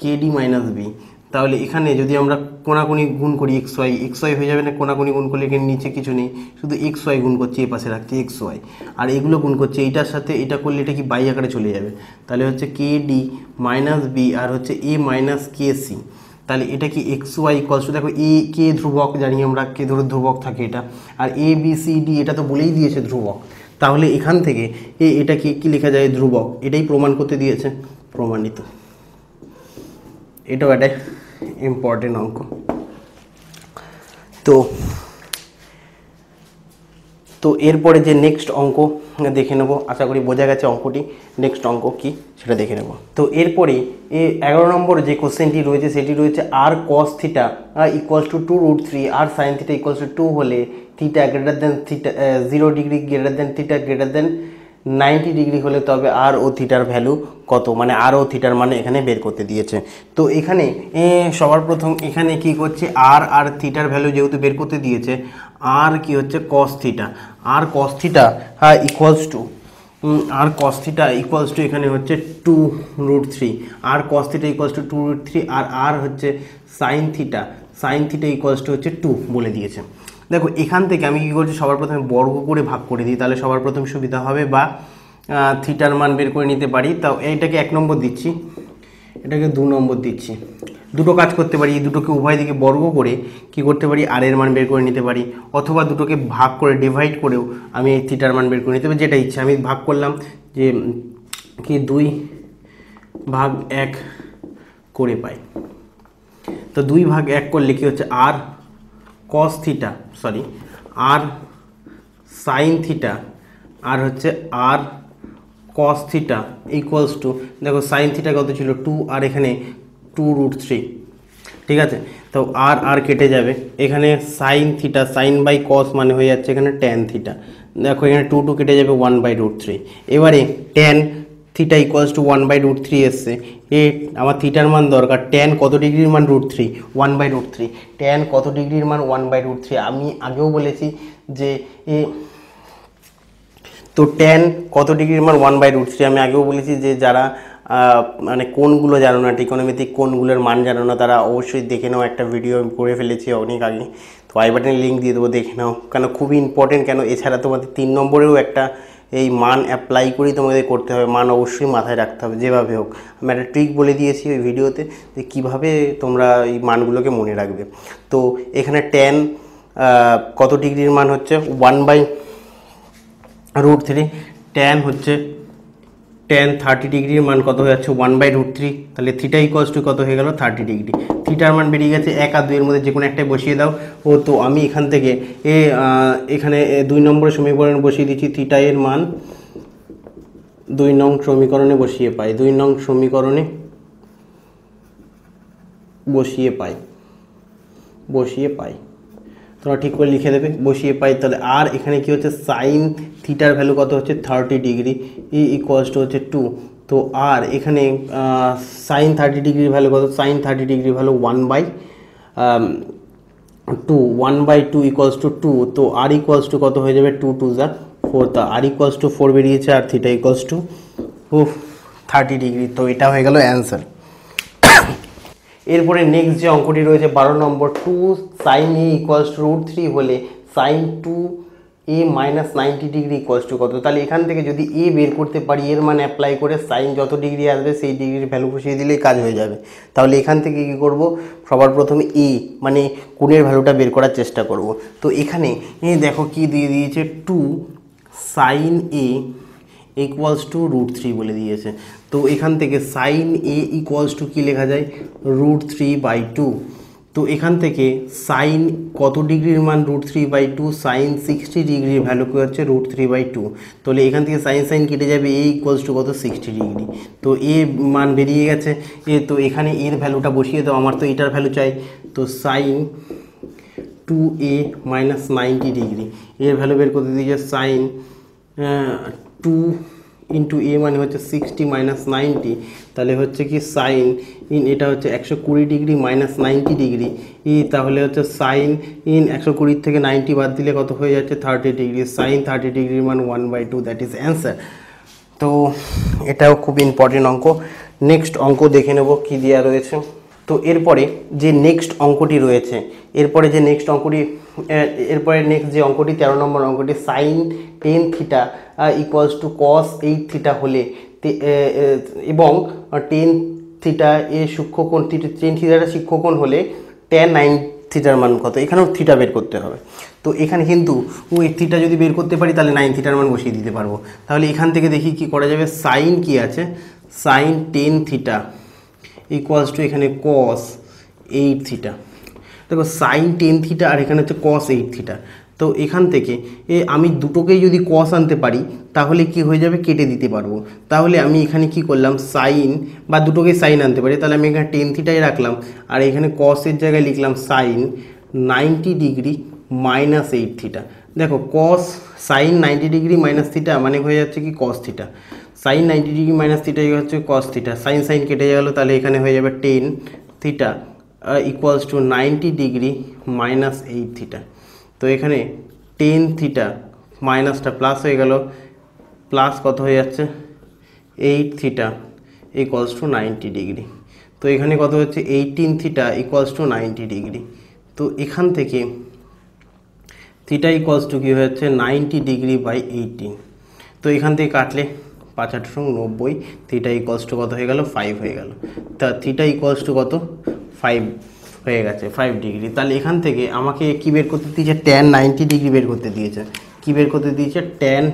K D minus B তাহলে এখানে যদি আমরা কোনাকুনি গুণ করি এক্স ওয়াই এক্স ওয়াই হয়ে যাবে না কোনাকুনি গুণ করলে এখানে নিচে কিছু নেই শুধু এক্স ওয়াই গুণ করছি এই পাশে রাখছি এক্স ওয়াই আর এগুলো গুণ করছি এইটার সাথে এটা করলে এটা কি বাই আকারে চলে যাবে তাহলে হচ্ছে কে ডি মাইনাস বি আর হচ্ছে এ মাইনাস কে সি তাহলে এটা কি এক্স ওয়াই ইকলস দেখো এ কে ধ্রুবক জানি আমরা কে ধরো ধ্রুবক থাকে এটা আর এ বি সি ডি এটা তো বলেই দিয়েছে ধ্রুবক তাহলে এখান থেকে এ এটা কি লেখা যায় ধ্রুবক এটাই প্রমাণ করতে দিয়েছে প্রমাণিত এটাও একটা ইম্পর্টেন্ট অঙ্ক তো তো এরপরে যে নেক্সট অঙ্ক দেখে নেব আশা করি বোঝা গেছে অঙ্কটি নেক্সট অঙ্ক কি সেটা দেখে নেব তো এরপরে এ এগারো নম্বর যে কোশ্চেনটি রয়েছে সেটি রয়েছে R cos theta equals to two root three R sine theta equals to two হলে theta greater than theta zero degree greater than theta greater than ninety degree হলে তবে আর ও থিটার ভ্যালু কত মানে আর ও থিটার মানে এখানে বের করতে দিয়েছে তো এখানে সবার প্রথম এখানে কি করছে আর আর থিটার ভ্যালু যেহেতু বের করতে দিয়েছে আর কি হচ্ছে cos theta R cos theta হ্যাঁ equals to R cos theta equals to এখানে হচ্ছে two root three R cos theta equals to two root three আর আর হচ্ছে sine theta sine theta equals to হচ্ছে টু বলে দিয়েছে দেখো এখান থেকে আমি কী করছি সবার প্রথমে বর্গ করে ভাগ করে দিই তাহলে সবার প্রথম সুবিধা হবে বা থিটার মান বের করে নিতে পারি তাও এটাকে এক নম্বর দিচ্ছি এটাকে দু নম্বর দিচ্ছি দুটো কাজ করতে পারি দুটোকে উভয় দিকে বর্গ করে কি করতে পারি আর এর মান বের করে নিতে পারি অথবা দুটোকে ভাগ করে ডিভাইড করেও আমি এই থিটার মান বের করে নিতে পারি যেটা ইচ্ছে আমি ভাগ করলাম যে কি দুই ভাগ এক করে পাই তো দুই ভাগ এক করলে কি হচ্ছে R cos theta sorry R sine theta আর হচ্ছে R cos theta equals to দেখো সাইন থিটা কত ছিল টু আর এখানে টু রুট থ্রি ঠিক আছে তো আর আর কেটে যাবে এখানে sine theta sine by cos মানে হয়ে যাচ্ছে এখানে টেন থিটা দেখো এখানে টু টু কেটে যাবে ওয়ান বাই রুট থ্রি এবারে tan theta equals to one by root three এসছে এ আমার থিটার মান দরকার ট্যান কত ডিগ্রির মান root three one by root three tan কত ডিগ্রির মান ওয়ান বাই রুট থ্রি আমি আগেও বলেছি যে এ তো ট্যান কত ডিগ্রির মান ওয়ান বাই রুট থ্রি আমি আগেও বলেছি যে যারা মানে কোনগুলো জানো না টিকোনোমেতিক কোনগুলোর মান জানো না তারা অবশ্যই দেখে নাও একটা ভিডিও করে ফেলেছি অনেক আগে তো আই বাটনের লিঙ্ক দিয়ে দেবো দেখে নাও কেন খুবই ইম্পর্ট্যান্ট কেন এছাড়া তোমাদের তিন নম্বরেও একটা এই মান অ্যাপ্লাই করেই তোমাদের করতে হবে মান অবশ্যই মাথায় রাখতে হবে যেভাবে হোক আমি একটা ট্রিক বলে দিয়েছি ওই ভিডিওতে যে কীভাবে তোমরা এই মানগুলোকে মনে রাখবে তো এখানে টেন কত ডিগ্রির মান হচ্ছে one by root three tan হচ্ছে টেন থার্টি ডিগ্রির মান কত হয়ে যাচ্ছে ওয়ান বাই রুট থ্রি তাহলে থিটা ইকোয়াস টু কত হয়ে গেল থার্টি ডিগ্রি থিটার মান বেরিয়ে গেছে এক আর দুইয়ের মধ্যে যে কোনো একটাই বসিয়ে দাও ও তো আমি এখান থেকে এ এখানে দুই নম্বরের সমীকরণ বসিয়ে দিচ্ছি থিটা এর মান দুই নং সমীকরণে বসিয়ে পাই দুই নং সমীকরণে বসিয়ে পাই বসিয়ে পাই তোমরা ঠিক করে লিখে দেবে বসিয়ে পাই তাহলে আর এখানে কি হচ্ছে সাইন থিটার ভ্যালু কত হচ্ছে থার্টি ডিগ্রি ই ইকুয়ালস টু হচ্ছে টু তো আর এখানে সাইন থার্টি ডিগ্রির ভ্যালু কত সাইন থার্টি ডিগ্রির value one by two one by two equals to two তো আর ইকুয়ালস টু কত হয়ে যাবে টু টু যা ফোর তা আর ইকুয়ালস টু ফোর বেরিয়েছে আর theta equals to thirty degree তো এটা হয়ে গেল অ্যান্সার এরপরে নেক্সট যে অঙ্কটি রয়েছে বারো নম্বর two sine A equals to root three হলে sine two A minus ninety degree equals to কত তাহলে এখান থেকে যদি এ বের করতে পারি এর মানে অ্যাপ্লাই করে সাইন যত ডিগ্রি আসবে সেই ডিগ্রির ভ্যালু বসিয়ে দিলেই কাজ হয়ে যাবে তাহলে এখান থেকে কি করব সবার প্রথমে এ মানে কোণের ভ্যালুটা বের করার চেষ্টা করব তো এখানে এ দেখো কি দিয়ে দিয়েছে two sine A equals to root three বলে দিয়েছে তো এখান থেকে সাইন এ ইকুয়ালস টু কী লেখা যায় রুট থ্রি বাই টু তো এখান থেকে সাইন কত ডিগ্রির মান root three by two sine sixty ডিগ্রির ভ্যালু কী হচ্ছে রুট থ্রি বাই টু তাহলে এখান থেকে সাইন সাইন কেটে যাবে এ ইকুয়ালস টু কত সিক্সটি ডিগ্রি তো এ মান বেরিয়ে গেছে এ তো এখানে এর ভ্যালুটা বসিয়ে দাও আমার তো এটার ভ্যালু চাই তো sine two A minus ninety degree এর ভ্যালু বের করতে দিয়েছে সাইন টু ইন্টু এ মানে হচ্ছে সিক্সটি মাইনাস নাইনটি তাহলে হচ্ছে কি সাইন ইন এটা হচ্ছে একশো কুড়ি ডিগ্রি মাইনাস নাইনটি ডিগ্রি ই তাহলে হচ্ছে সাইন ইন একশো কুড়ির থেকে নাইনটি বাদ দিলে কত হয়ে যাচ্ছে thirty degree sine thirty degree মান one by two that is answer তো এটাও খুব ইম্পর্টেন্ট অঙ্ক নেক্সট অঙ্ক দেখে নেব কী দেওয়া রয়েছে তো এরপরে যে নেক্সট অঙ্কটি রয়েছে এরপরে যে নেক্সট অঙ্কটি এরপরে নেক্সট যে অঙ্কটি তেরো নম্বর অঙ্কটি sine ten theta equals to cos eight theta হলে এবং টেন থিটা এ সূক্ষ্মকোণ টেন থিটাটা সূক্ষ্মকোণ হলে টেন নাইন থিটার মান কত এখানেও থিটা বের করতে হবে তো এখানে কিন্তু এইট থিটা যদি বের করতে পারি তাহলে নাইন থিটার মান বসিয়ে দিতে পারবো তাহলে এখান থেকে দেখি কি করা যাবে সাইন কি আছে sine ten theta equals to এখানে কস এইট থিটা দেখো সাইন টেন থিটা আর এখানে হচ্ছে কস এইট থিটা তো এখান থেকে এ আমি দুটোকেই যদি কস আনতে পারি তাহলে কি হয়ে যাবে কেটে দিতে পারবো তাহলে আমি এখানে কি করলাম সাইন বা দুটোকে সাইন আনতে পারি তাহলে আমি এখানে টেন থিটাই রাখলাম আর এখানে কসের জায়গায় লিখলাম sine ninety degree minus eight theta দেখো cos sine ninety degree minus theta মানে হয়ে যাচ্ছে কি cos theta sine ninety degree minus theta হচ্ছে কস থিটা সাইন সাইন কেটে গেলো তাহলে এখানে হয়ে যাবে ten theta equals to ninety degree minus eight theta তো এখানে টেন থিটা মাইনাসটা প্লাস হয়ে গেল প্লাস কত হয়ে যাচ্ছে eight theta equals to ninety degree তো এখানে কত হচ্ছে eighteen theta equals to ninety degree তো এখান থেকে থিটা ইকুয়ালস টু কী হচ্ছে নাইনটি ডিগ্রি বাই এইটিন তো এখান থেকে কাটলে পাঁচ আট নব্বই থিটা ইকুয়ালস টু কত হয়ে গেল ফাইভ হয়ে গেল তা থিটা ইকুয়ালস টু কত ফাইভ হয়ে গেছে ফাইভ ডিগ্রি তাহলে এখান থেকে আমাকে কী বের করতে দিয়েছে ট্যান নাইনটি ডিগ্রি বের করতে দিয়েছে কী বের করতে দিয়েছে ট্যান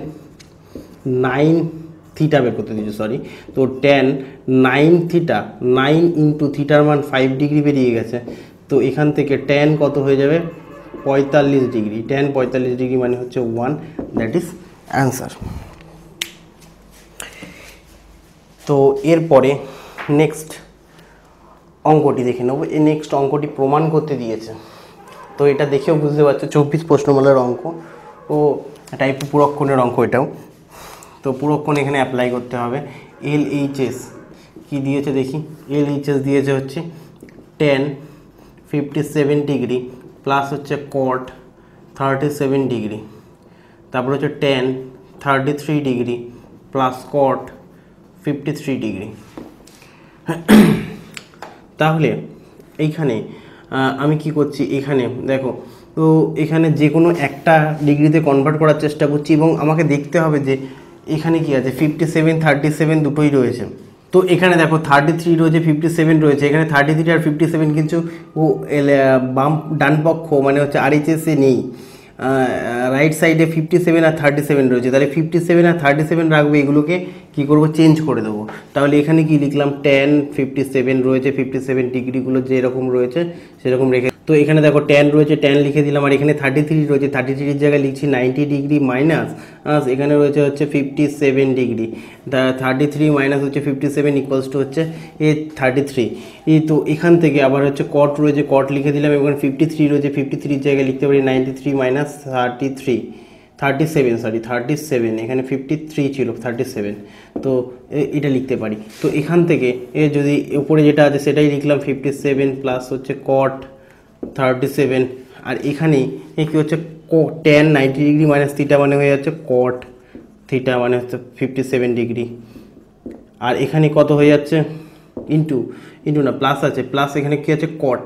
নাইন থিটা বের করতে দিয়েছে সরি তো tan nine theta nine into থিটার মান ফাইভ ডিগ্রি বেরিয়ে গেছে তো এখান থেকে ট্যান কত হয়ে যাবে পঁয়তাল্লিশ ডিগ্রি ট্যান পঁয়তাল্লিশ ডিগ্রি মানে হচ্ছে ওয়ান দ্যাট ইজ অ্যান্সার তো এরপরে নেক্সট অঙ্কটি দেখে নেব এই নেক্সট অঙ্কটি প্রমাণ করতে দিয়েছে তো এটা দেখেও বুঝতে পারছো চব্বিশ প্রশ্নমালার অঙ্ক ও টাইপ পুরক্ষণের অঙ্ক এটাও তো পুরক্ষণ এখানে অ্যাপ্লাই করতে হবে এল এইচএস কী দিয়েছে দেখি এল এইচএস দিয়েছে হচ্ছে tan fifty seven degree plus হচ্ছে কট থার্টি সেভেন ডিগ্রি তারপর হচ্ছে tan thirty three degree plus cot fifty three degree তাহলে এইখানে আমি কি করছি এখানে দেখো তো এখানে যে কোনো একটা ডিগ্রিতে কনভার্ট করার চেষ্টা করছি এবং আমাকে দেখতে হবে যে এখানে কি আছে ফিফটি সেভেন থার্টি সেভেন দুটোই রয়েছে তো এখানে দেখো থার্টি থ্রি রয়েছে ফিফটি সেভেন রয়েছে এখানে থার্টি থ্রি আর ফিফটি সেভেন কিন্তু ও বাম ডান পক্ষ মানে হচ্ছে আর এইচএসে নেই রাইট সাইডে ফিফটি সেভেন আর থার্টি সেভেন রয়েছে তাহলে ফিফটি সেভেন আর থার্টি সেভেন রাখবো এগুলোকে কী করবো চেঞ্জ করে দেবো তাহলে এখানে কি লিখলাম টেন ফিফটি সেভেন রয়েছে ফিফটি সেভেন ডিগ্রিগুলো যেরকম রয়েছে সেরকম রেখে তো এখানে দেখো টেন রয়েছে টেন লিখে দিলাম আর এখানে থার্টি থ্রি রয়েছে থার্টি থ্রির জায়গায় লিখছি নাইনটি ডিগ্রি মাইনাস এখানে রয়েছে হচ্ছে fifty seven degree thirty three minus হচ্ছে ফিফটি সেভেন ইকুয়ালস টু হচ্ছে এ থার্টি থ্রি তো এখান থেকে আবার হচ্ছে কট রয়েছে কট লিখে দিলাম এবং ফিফটি থ্রি রয়েছে ফিফটি থ্রির জায়গায় লিখতে পারি ninety three minus thirty three thirty seven sorry thirty seven এখানে ফিফটি থ্রি ছিল থার্টি সেভেন তো এটা লিখতে পারি তো এখান থেকে এ যদি উপরে যেটা আছে সেটাই লিখলাম ফিফটি সেভেন প্লাস হচ্ছে কট থার্টি সেভেন আর এখানে কি হচ্ছে tan ninety degree minus theta মানে হয়ে যাচ্ছে কট থিটা মানে হচ্ছে ফিফটি সেভেন ডিগ্রি আর এখানে কত হয়ে যাচ্ছে ইন্টু ইন্টু না প্লাস আছে প্লাস এখানে কী আছে কট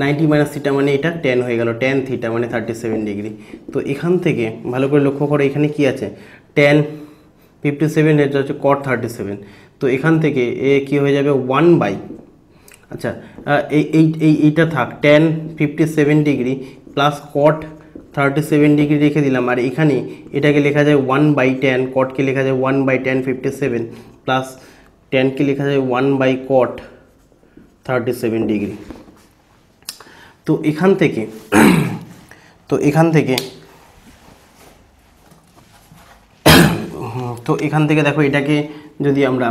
নাইনটি মাইনাস থিটা মানে এটা টেন হয়ে গেল টেন থিটা মানে থার্টি সেভেন ডিগ্রি তো এখান থেকে ভালো করে লক্ষ্য করো এখানে কি আছে টেন ফিফটি সেভেন এটা হচ্ছে কট থার্টি সেভেন তো এখান থেকে এ কী হয়ে যাবে ওয়ান বাই আচ্ছা এই এই এটা থাক tan 57° + cot 37° লিখে দিলাম আর এখানে এটাকে লেখা যায় 1/tan cot কে লেখা যায় 1/tan 57 + tan কে লেখা যায় 1/cot 37° তো এখান থেকে তো এখান থেকে তো এখান থেকে দেখো এটাকে যদি আমরা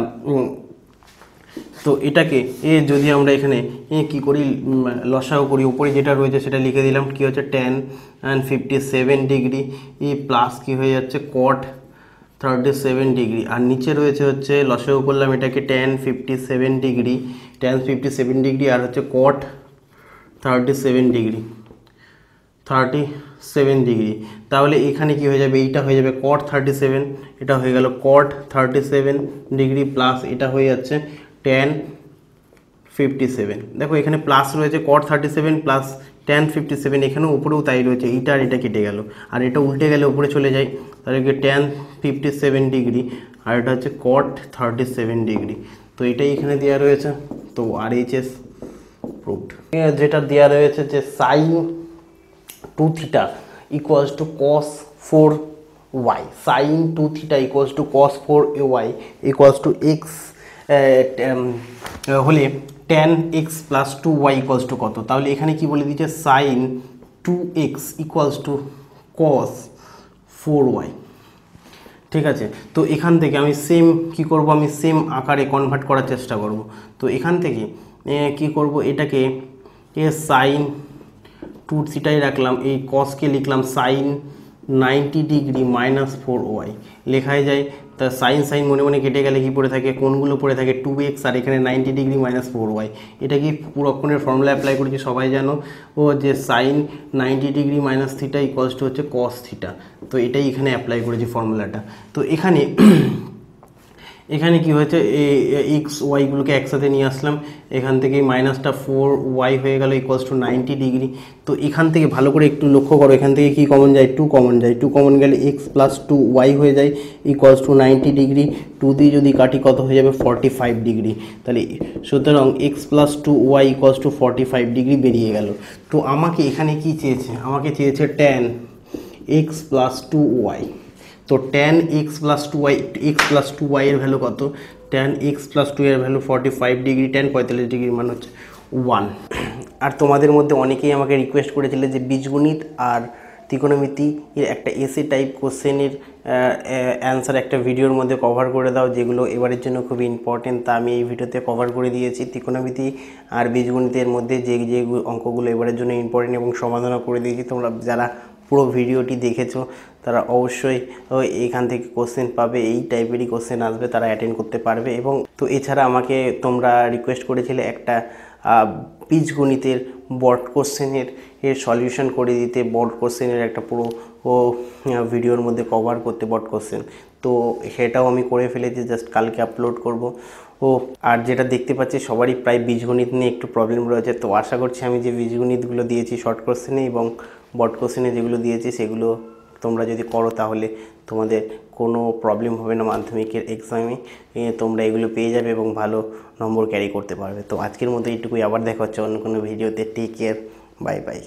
তো এটাকে এ যদি আমরা এখানে এ কি করি লসাও করি উপরে যেটা রয়েছে সেটা লিখে দিলাম কি হচ্ছে tan and fifty seven degree ই প্লাস কী হয়ে যাচ্ছে কট থার্টি সেভেন ডিগ্রি আর নিচে রয়েছে হচ্ছে লসাও করলাম এটাকে tan fifty seven degree tan fifty seven degree আর হচ্ছে cot thirty seven degree thirty seven degree তাহলে এখানে কি হয়ে যাবে এইটা হয়ে যাবে কট থার্টি সেভেন এটা হয়ে গেল cot thirty seven degree plus এটা হয়ে যাচ্ছে টেন ফিফটি সেভেন দেখো এখানে প্লাস রয়েছে cot thirty seven plus tan fifty seven এখানেও উপরেও তাই রয়েছে এটা আর এটা কেটে গেল আর এটা উল্টে গেলে উপরে চলে যায় তাহলে টেন ফিফটি সেভেন ডিগ্রি আর এটা হচ্ছে কট থার্টি সেভেন ডিগ্রি তো এটাই এখানে দেওয়া রয়েছে তো আর এইচ এস প্রুফ যেটা দেওয়া রয়েছে যে sine two theta equals to cos four Y sine two theta equals to cos four এ ওয়াই ইকুয়ালস টু এক্স হলে tan x plus two Y equals to কত তাহলে এখানে কি বলে দিচ্ছে sine two X equals to cos four Y ঠিক আছে তো এখান থেকে আমি সেম কি করব আমি সেম আকারে কনভার্ট করার চেষ্টা করব তো এখান থেকে কি করব এটাকে এ সাইন টু সিটাই রাখলাম এই কসকে লিখলাম sine ninety degree minus four Y লেখায় যায় তা সাইন সাইন মনে মনে কেটে গেলে কি পড়ে থাকে কোনগুলো পড়ে থাকে টু এক্স আর এখানে ninety degree minus four Y এটা কি পুরক্ষণের ফর্মুলা অ্যাপ্লাই করেছি সবাই জানো ও যে sine ninety degree minus theta equals to হচ্ছে কস থিটা তো এটাই এখানে অ্যাপ্লাই করেছি ফর্মুলাটা তো এখানে এখানে কি হয়েছে এক্স ওয়াইগুলোকে একসাথে নিয়ে আসলাম এখান থেকে মাইনাসটা ফোর ওয়াই হয়ে গেল ইকোয়াস টু নাইনটি ডিগ্রি তো এখান থেকে ভালো করে একটু লক্ষ্য করো এখান থেকে কি কমন যায় টু কমন যায় টু কমন গেলে এক্স প্লাস টু ওয়াই হয়ে যায় equals to ninety degree two দিয়ে যদি কাটি কত হয়ে যাবে ফর্টি ফাইভ ডিগ্রি তাহলে সুতরাং x plus two Y equals to forty five degree বেরিয়ে গেল তো আমাকে এখানে কি চেয়েছে আমাকে চেয়েছে tan x plus two y তো tan x plus two Y x plus two ওয়াইয়ের ভ্যালু কত টেন এক্স প্লাস টু এর value forty five degree tan পঁয়তাল্লিশ ডিগ্রি মানে হচ্ছে ওয়ান আর তোমাদের মধ্যে অনেকেই আমাকে রিকোয়েস্ট করেছিলে যে বীজগণিত আর ত্রিকোণমিতি এর একটা এসে টাইপ কোশ্চেনের অ্যান্সার একটা ভিডিওর মধ্যে কভার করে দাও যেগুলো এবারের জন্য খুবই ইম্পর্টেন্ট তা আমি এই ভিডিওতে কভার করে দিয়েছি ত্রিকোণমিতি আর বীজগণিতের মধ্যে যে যে অঙ্কগুলো এবারের জন্য ইম্পর্টেন্ট এবং সমাধানও করে দিয়েছি তোমরা যারা পুরো ভিডিওটি দেখেছো তারা অবশ্যই এখান থেকে কোশ্চেন পাবে এই টাইপেরই কোশ্চেন আসবে তারা অ্যাটেন্ড করতে পারবে এবং তো এছাড়া আমাকে তোমরা রিকোয়েস্ট করেছিলে একটা বীজগণিতের বট কোশ্চেনের এর সলিউশন করে দিতে বট কোশ্চেনের একটা পুরো ও ভিডিওর মধ্যে কভার করতে বট কোশ্চেন তো সেটাও আমি করে ফেলেছি জাস্ট কালকে আপলোড করব ও আর যেটা দেখতে পাচ্ছি সবারই প্রায় বীজগণিত নিয়ে একটু প্রবলেম রয়েছে তো আশা করছি আমি যে বীজগণিতগুলো দিয়েছি শর্ট কোশ্চেনে এবং বট কোশ্চেনে যেগুলো দিয়েছি সেগুলো তোমরা যদি করো তাহলে তোমাদের কোনো প্রবলেম হবে না মাধ্যমিকের এক্সামে তোমরা এগুলো পেয়ে যাবে এবং ভালো নম্বর ক্যারি করতে পারবে তো আজকের মতো এইটুকুই আবার দেখা হচ্ছে অন্য কোনো ভিডিওতে টেক কেয়ার বাই বাই